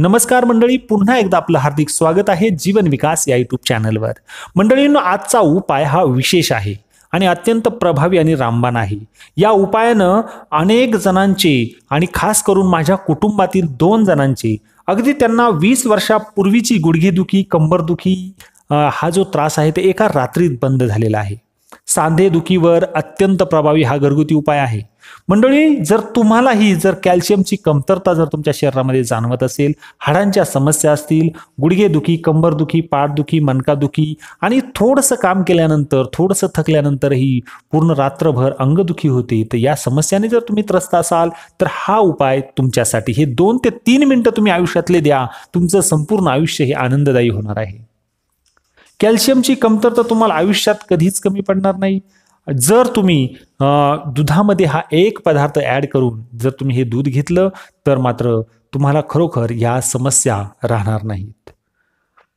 नमस्कार मंडळी पुन्हा एकदा आपलं हार्दिक स्वागत आहे जीवन विकास या युट्यूब चॅनलवर मंडळींनो आजचा उपाय हा विशेष आहे आणि अत्यंत प्रभावी आणि रामबाण आहे या उपायानं अनेक जणांचे आणि खास करून माझ्या कुटुंबातील दोन जणांचे अगदी त्यांना वीस वर्षापूर्वीची गुडघेदुखी कंबरदुखी हा जो त्रास आहे ते एका रात्रीत बंद झालेला आहे सांधेदुखीवर अत्यंत प्रभावी हा घरगुती उपाय आहे मंडळी जर तुम्हालाही जर कॅल्शियमची कमतरता जर तुमच्या शरीरामध्ये जाणवत असेल हाडांच्या समस्या असतील गुडघेदुखी कंबरदुखी पाठदुखी मनकादुखी आणि थोडंसं काम केल्यानंतर थोडंसं थकल्यानंतरही पूर्ण रात्रभर अंगदुखी होते तर या समस्याने जर तुम्ही त्रस्त असाल तर हा उपाय तुमच्यासाठी हे दोन ते तीन मिनटं तुम्ही आयुष्यातले द्या तुमचं संपूर्ण आयुष्य हे आनंददायी होणार आहे कॅल्शियमची कमतरता तुम्हाला आयुष्यात कधीच कमी पडणार नाही जर तुम्ही दुधामध्ये हा एक पदार्थ ॲड करून जर तुम्ही हे दूध घेतलं तर मात्र तुम्हाला खरोखर या समस्या राहणार नाहीत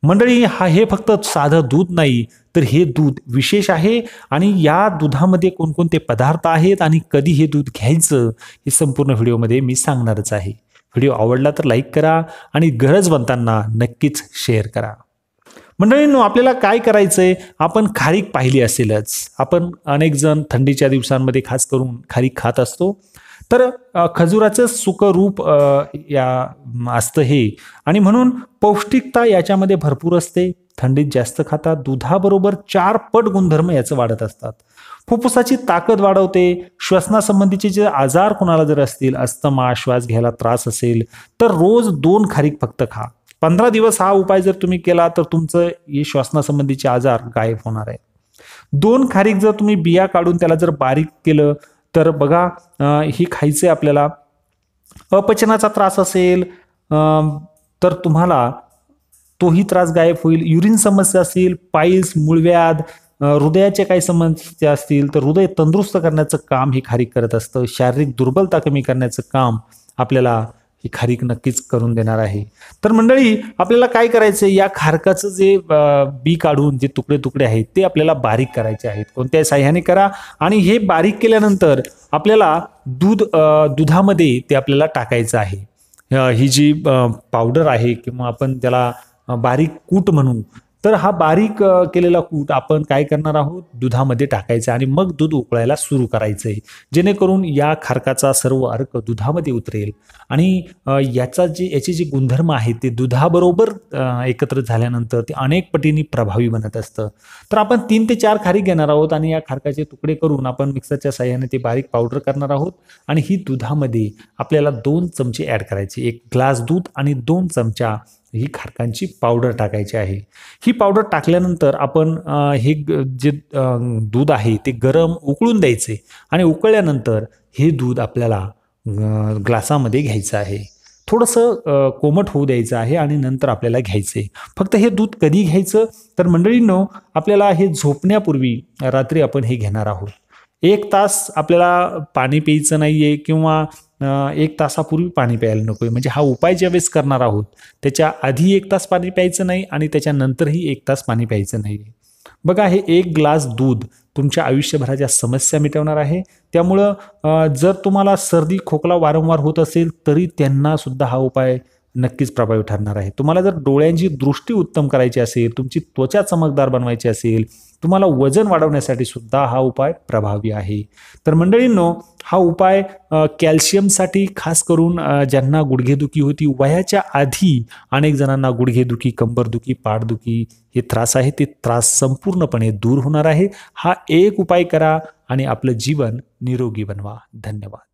मंडळी हा हे फक्त साधं दूध नाही तर हे दूध विशेष आहे आणि या दुधामध्ये कोणकोणते पदार्थ आहेत आणि कधी हे दूध घ्यायचं हे संपूर्ण व्हिडिओमध्ये मी सांगणारच आहे व्हिडिओ आवडला तर लाईक करा आणि गरज बनताना नक्कीच शेअर करा मंडळींनो आपल्याला काय करायचं आहे आपण खारीक पाहिली असेलच आपण अनेक जण थंडीच्या दिवसांमध्ये खास करून खारीक खात असतो तर खजुराचं सुखरूप या असतं हे आणि म्हणून पौष्टिकता याच्यामध्ये भरपूर असते थंडीत जास्त खातात दुधाबरोबर चार पट गुणधर्म याचं वाढत असतात फुफ्फुसाची ताकद वाढवते श्वसनासंबंधीचे जे आजार कोणाला जर असतील अस्तमा श्वास घ्यायला त्रास असेल तर रोज दोन खारीक फक्त खा पंधरा दिवस हा उपाय जर तुम्ही केला तर तुमचं हे श्वासनासंबंधीचे आजार गायब होणार आहे दोन खारीक जर तुम्ही बिया काढून त्याला जर बारीक केलं तर बघा ही आहे आपल्याला अपचनाचा त्रास असेल तर तुम्हाला तोही त्रास गायब होईल युरिन समस्या असतील पाईल्स मूळव्याध हृदयाचे काही समस्या असतील तर हृदय तंदुरुस्त करण्याचं काम हे खारीक करत असतं शारीरिक दुर्बलता कमी करण्याचं काम आपल्याला ही खारीक नक्कीच करून देणार आहे तर मंडळी आपल्याला काय करायचं या खारकाचं जे बी काढून जे तुकडे तुकडे आहेत ते आपल्याला बारीक करायचे आहेत कोणत्या साह्याने करा आणि हे बारीक केल्यानंतर आपल्याला दूध दुधामध्ये ते आपल्याला टाकायचं आहे ही जी पावडर आहे किंवा आपण त्याला बारीक कूट म्हणू तर हा बारीक केलेला कूट आपण काय करणार आहोत दुधामध्ये टाकायचा आणि मग दूध उकळायला सुरू करायचं आहे जेणेकरून या खारकाचा सर्व अर्क दुधामध्ये उतरेल आणि याचा जे याचे जे गुणधर्म आहे ते दुधाबरोबर एकत्र झाल्यानंतर ते अनेक पटीने प्रभावी बनत असतं तर आपण तीन ते चार खारी घेणार आहोत आणि या खारकाचे तुकडे करून आपण मिक्सरच्या साह्याने ते बारीक पावडर करणार आहोत आणि ही दुधामध्ये आपल्याला दोन चमचे ॲड करायचे एक ग्लास दूध आणि दोन चमचा ही खारकांची पावडर टाकायची आहे ही पावडर टाकल्यानंतर आपण हे जे दूध आहे ते गरम उकळून द्यायचे आणि उकळल्यानंतर हे दूध आपल्याला ग्लासामध्ये घ्यायचं आहे थोडंसं कोमट होऊ द्यायचं आहे आणि नंतर आपल्याला घ्यायचं फक्त हे दूध कधी घ्यायचं तर मंडळींनो आपल्याला हे झोपण्यापूर्वी रात्री आपण हे घेणार आहोत एक तास आपल्याला पाणी प्यायचं नाही आहे किंवा एक तासापूर्वी पाणी प्यायला नको आहे म्हणजे हा उपाय ज्यावेळेस करणार आहोत त्याच्या आधी एक तास पाणी प्यायचं नाही आणि त्याच्यानंतरही एक तास पाणी प्यायचं नाही आहे बघा हे एक ग्लास दूध तुमच्या आयुष्यभराच्या समस्या मिटवणार आहे त्यामुळं जर तुम्हाला सर्दी खोकला वारंवार होत असेल तरी त्यांनासुद्धा हा उपाय नक्कीच प्रभावी ठरणार आहे तुम्हाला जर डोळ्यांची दृष्टी उत्तम करायची असेल तुमची त्वचा चमकदार बनवायची असेल तुम्हाला वजन वाढवण्यासाठी सुद्धा हा उपाय प्रभावी आहे तर मंडळींनो हा उपाय कॅल्शियमसाठी खास करून ज्यांना गुडघेदुखी होती वयाच्या आधी अनेक जणांना गुडघेदुखी कंबरदुखी पाठदुखी हे त्रास आहे ते त्रास संपूर्णपणे दूर होणार आहे हा एक उपाय करा आणि आपलं जीवन निरोगी बनवा धन्यवाद